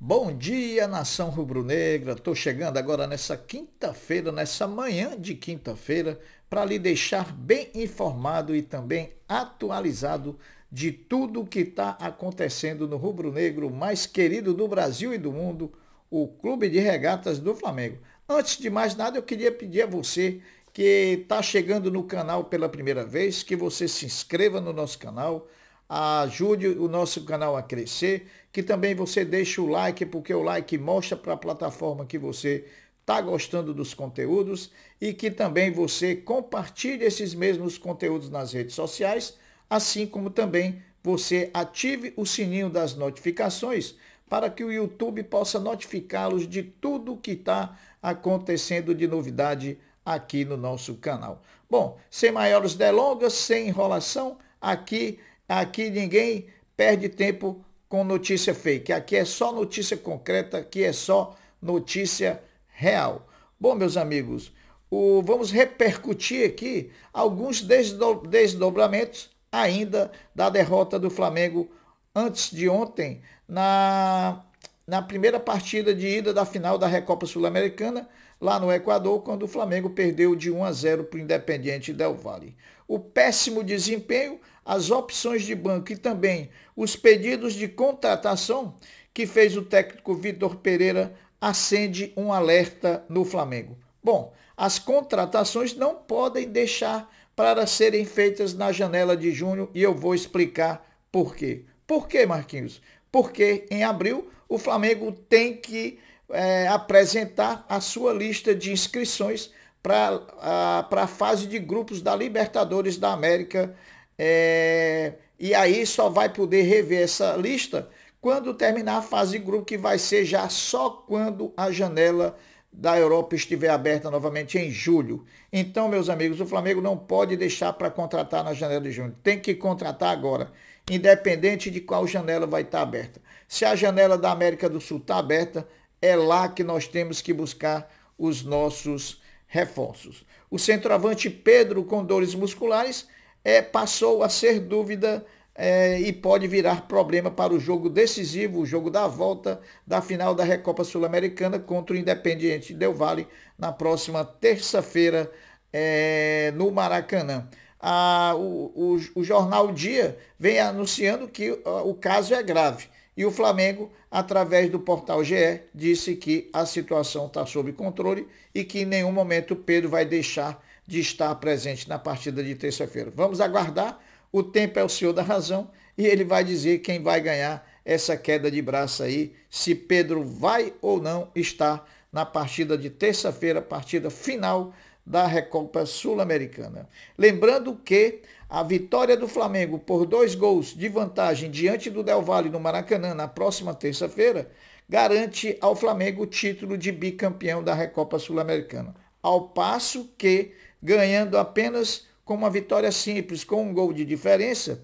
Bom dia, nação rubro-negra. Estou chegando agora nessa quinta-feira, nessa manhã de quinta-feira, para lhe deixar bem informado e também atualizado de tudo o que está acontecendo no rubro-negro mais querido do Brasil e do mundo, o Clube de Regatas do Flamengo. Antes de mais nada, eu queria pedir a você que está chegando no canal pela primeira vez, que você se inscreva no nosso canal, ajude o nosso canal a crescer, que também você deixe o like, porque o like mostra para a plataforma que você está gostando dos conteúdos e que também você compartilhe esses mesmos conteúdos nas redes sociais, assim como também você ative o sininho das notificações para que o YouTube possa notificá-los de tudo o que está acontecendo de novidade aqui no nosso canal. Bom, sem maiores delongas, sem enrolação, aqui Aqui ninguém perde tempo com notícia fake. Aqui é só notícia concreta, aqui é só notícia real. Bom, meus amigos, o, vamos repercutir aqui alguns desdo, desdobramentos ainda da derrota do Flamengo antes de ontem na, na primeira partida de ida da final da Recopa Sul-Americana lá no Equador, quando o Flamengo perdeu de 1 a 0 para o Independiente Del Valle. O péssimo desempenho as opções de banco e também os pedidos de contratação que fez o técnico Vitor Pereira acende um alerta no Flamengo. Bom, as contratações não podem deixar para serem feitas na janela de junho e eu vou explicar por quê. Por quê, Marquinhos? Porque em abril o Flamengo tem que é, apresentar a sua lista de inscrições para ah, a fase de grupos da Libertadores da América é, e aí só vai poder rever essa lista quando terminar a fase de grupo, que vai ser já só quando a janela da Europa estiver aberta novamente em julho. Então, meus amigos, o Flamengo não pode deixar para contratar na janela de junho. Tem que contratar agora, independente de qual janela vai estar tá aberta. Se a janela da América do Sul está aberta, é lá que nós temos que buscar os nossos reforços. O centroavante Pedro, com dores musculares, é, passou a ser dúvida é, e pode virar problema para o jogo decisivo, o jogo da volta da final da Recopa Sul-Americana contra o Independiente Del Vale na próxima terça-feira é, no Maracanã. A, o, o, o, jornal Dia vem anunciando que a, o caso é grave e o Flamengo, através do portal GE, disse que a situação está sob controle e que em nenhum momento o Pedro vai deixar de estar presente na partida de terça-feira. Vamos aguardar. O tempo é o senhor da razão e ele vai dizer quem vai ganhar essa queda de braço aí, se Pedro vai ou não estar na partida de terça-feira, partida final da Recopa Sul-Americana. Lembrando que a vitória do Flamengo por dois gols de vantagem diante do Del Valle no Maracanã na próxima terça-feira garante ao Flamengo o título de bicampeão da Recopa Sul-Americana. Ao passo que ganhando apenas com uma vitória simples, com um gol de diferença,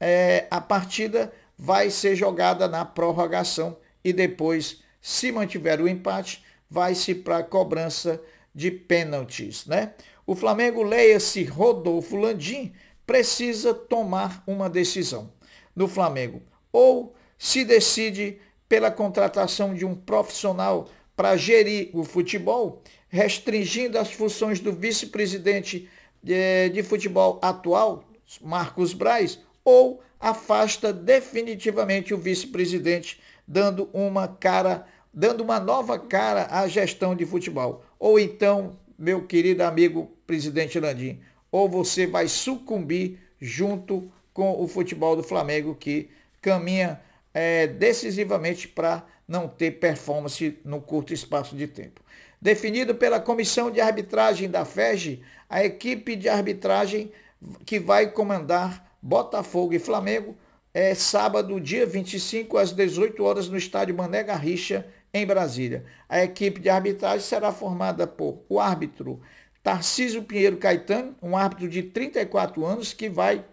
é, a partida vai ser jogada na prorrogação e depois, se mantiver o empate, vai-se para a cobrança de pênaltis, né? O Flamengo, leia-se Rodolfo Landim, precisa tomar uma decisão no Flamengo. Ou se decide pela contratação de um profissional para gerir o futebol restringindo as funções do vice-presidente de, de futebol atual, Marcos Braz, ou afasta definitivamente o vice-presidente, dando uma cara, dando uma nova cara à gestão de futebol. Ou então, meu querido amigo presidente Landim, ou você vai sucumbir junto com o futebol do Flamengo que caminha é, decisivamente para não ter performance no curto espaço de tempo. Definido pela comissão de arbitragem da FEG, a equipe de arbitragem que vai comandar Botafogo e Flamengo é sábado, dia 25, às 18 horas, no estádio Mané Garrincha, em Brasília. A equipe de arbitragem será formada por o árbitro Tarcísio Pinheiro Caetano, um árbitro de 34 anos que vai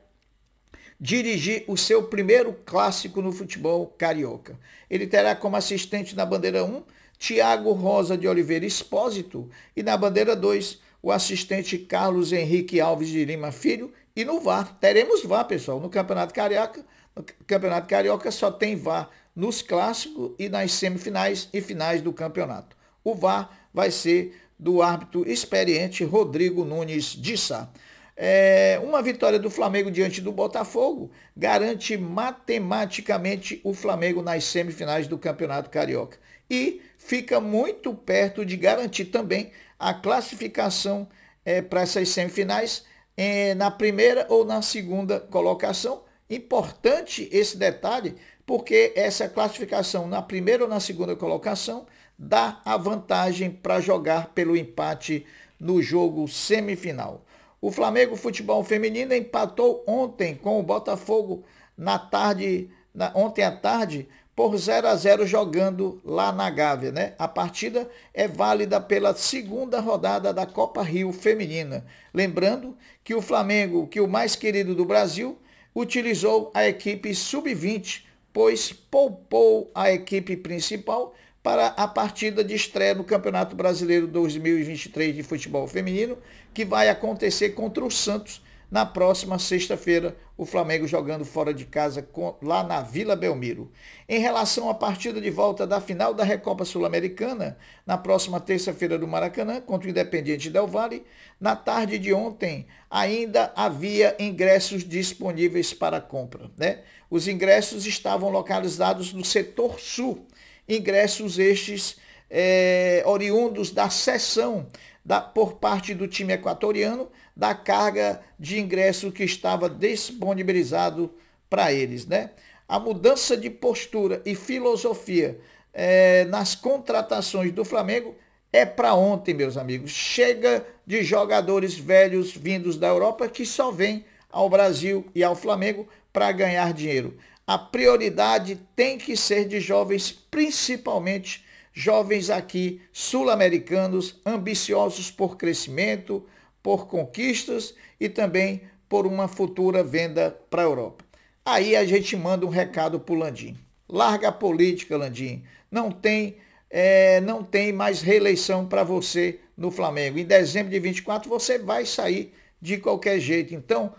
dirigir o seu primeiro clássico no futebol carioca. Ele terá como assistente na bandeira 1 Tiago Rosa de Oliveira Expósito e na bandeira 2, o assistente Carlos Henrique Alves de Lima Filho e no VAR. Teremos VAR, pessoal, no Campeonato Carioca. No Campeonato Carioca só tem VAR nos clássicos e nas semifinais e finais do campeonato. O VAR vai ser do árbitro experiente Rodrigo Nunes de Sá. É, uma vitória do Flamengo diante do Botafogo garante matematicamente o Flamengo nas semifinais do Campeonato Carioca. E fica muito perto de garantir também a classificação é, para essas semifinais é, na primeira ou na segunda colocação. Importante esse detalhe, porque essa classificação na primeira ou na segunda colocação dá a vantagem para jogar pelo empate no jogo semifinal. O Flamengo Futebol Feminino empatou ontem com o Botafogo na tarde, na, ontem à tarde, por 0 a 0 jogando lá na Gávea, né? A partida é válida pela segunda rodada da Copa Rio feminina. Lembrando que o Flamengo, que o mais querido do Brasil, utilizou a equipe sub-20, pois poupou a equipe principal para a partida de estreia no Campeonato Brasileiro 2023 de futebol feminino, que vai acontecer contra o Santos na próxima sexta-feira, o Flamengo jogando fora de casa lá na Vila Belmiro. Em relação à partida de volta da final da Recopa Sul-Americana, na próxima terça-feira do Maracanã, contra o Independiente Del Valle, na tarde de ontem ainda havia ingressos disponíveis para compra. Né? Os ingressos estavam localizados no setor sul, ingressos estes é, oriundos da sessão da, por parte do time equatoriano da carga de ingresso que estava disponibilizado para eles. Né? A mudança de postura e filosofia é, nas contratações do Flamengo é para ontem, meus amigos. Chega de jogadores velhos vindos da Europa que só vêm ao Brasil e ao Flamengo para ganhar dinheiro. A prioridade tem que ser de jovens, principalmente jovens aqui sul-americanos ambiciosos por crescimento, por conquistas e também por uma futura venda para a Europa. Aí a gente manda um recado para o Landim. Larga a política, Landim. Não tem, é, não tem mais reeleição para você no Flamengo. Em dezembro de 24 você vai sair de qualquer jeito. Então,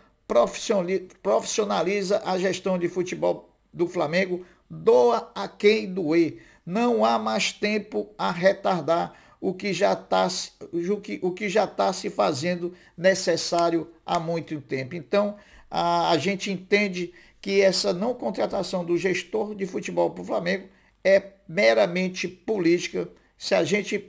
profissionaliza a gestão de futebol do Flamengo, doa a quem doer. Não há mais tempo a retardar o que já está o que, o que já tá se fazendo necessário há muito tempo. Então, a, a gente entende que essa não contratação do gestor de futebol para o Flamengo é meramente política. Se a gente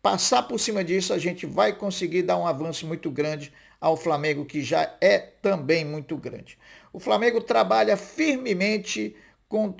passar por cima disso, a gente vai conseguir dar um avanço muito grande ao Flamengo, que já é também muito grande. O Flamengo trabalha firmemente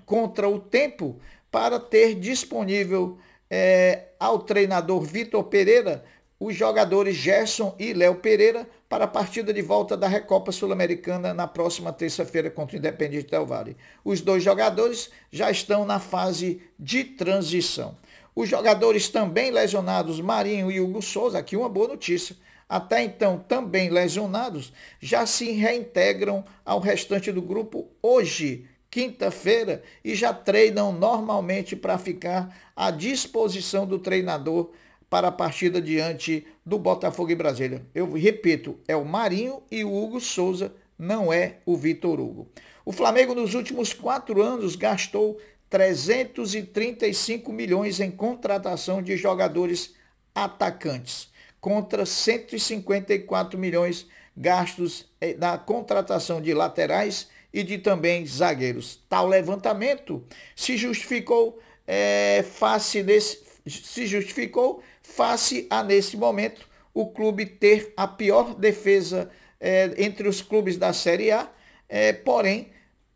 contra o tempo, para ter disponível é, ao treinador Vitor Pereira os jogadores Gerson e Léo Pereira para a partida de volta da Recopa Sul-Americana na próxima terça-feira contra o Independente Del Valle. Os dois jogadores já estão na fase de transição. Os jogadores também lesionados, Marinho e Hugo Souza, aqui uma boa notícia, até então também lesionados, já se reintegram ao restante do grupo hoje, quinta-feira e já treinam normalmente para ficar à disposição do treinador para a partida diante do Botafogo e Brasília. Eu repito, é o Marinho e o Hugo Souza, não é o Vitor Hugo. O Flamengo nos últimos quatro anos gastou 335 milhões em contratação de jogadores atacantes, contra 154 milhões gastos eh, na contratação de laterais e de também zagueiros. Tal levantamento se justificou é, face nesse, se justificou face a nesse momento o clube ter a pior defesa é, entre os clubes da Série A, é, porém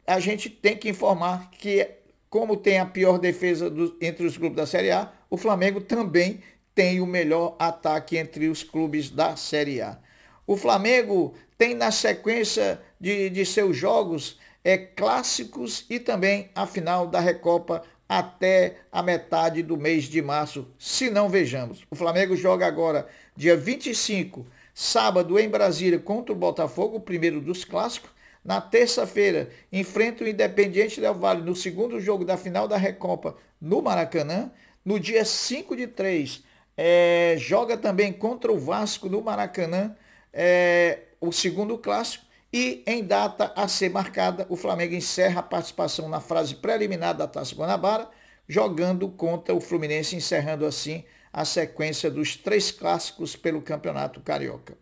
a gente tem que informar que como tem a pior defesa do, entre os clubes da Série A, o Flamengo também tem o melhor ataque entre os clubes da Série A. O Flamengo tem na sequência de, de seus jogos é, clássicos e também a final da Recopa até a metade do mês de março, se não vejamos. O Flamengo joga agora dia 25, sábado em Brasília contra o Botafogo, o primeiro dos clássicos. Na terça-feira, enfrenta o Independiente Del Vale no segundo jogo da final da Recopa no Maracanã. No dia 5 de 3, é, joga também contra o Vasco no Maracanã é, o segundo clássico. E em data a ser marcada, o Flamengo encerra a participação na fase preliminar da Taça Guanabara, jogando contra o Fluminense, encerrando assim a sequência dos três clássicos pelo Campeonato Carioca.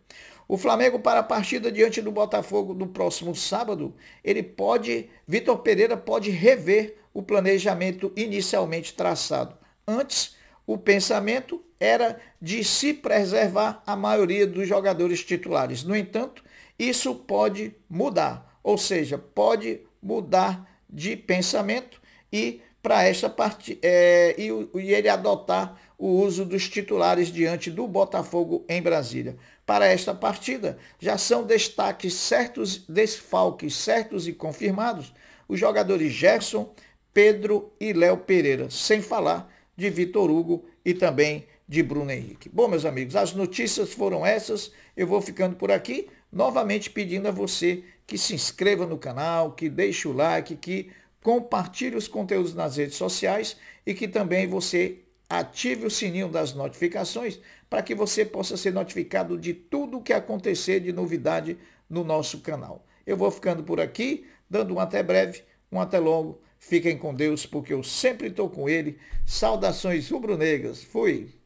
O Flamengo para a partida diante do Botafogo no próximo sábado, ele pode, Vitor Pereira pode rever o planejamento inicialmente traçado. Antes, o pensamento era de se preservar a maioria dos jogadores titulares. No entanto, isso pode mudar, ou seja, pode mudar de pensamento e para esta parte é, e, e ele adotar o uso dos titulares diante do Botafogo em Brasília. Para esta partida, já são destaques certos desfalques, certos e confirmados, os jogadores Gerson, Pedro e Léo Pereira, sem falar de Vitor Hugo e também de Bruno Henrique. Bom, meus amigos, as notícias foram essas. Eu vou ficando por aqui, novamente pedindo a você que se inscreva no canal, que deixe o like, que compartilhe os conteúdos nas redes sociais e que também você ative o sininho das notificações para que você possa ser notificado de tudo o que acontecer de novidade no nosso canal. Eu vou ficando por aqui, dando um até breve, um até logo. Fiquem com Deus, porque eu sempre estou com Ele. Saudações rubro-negras. Fui!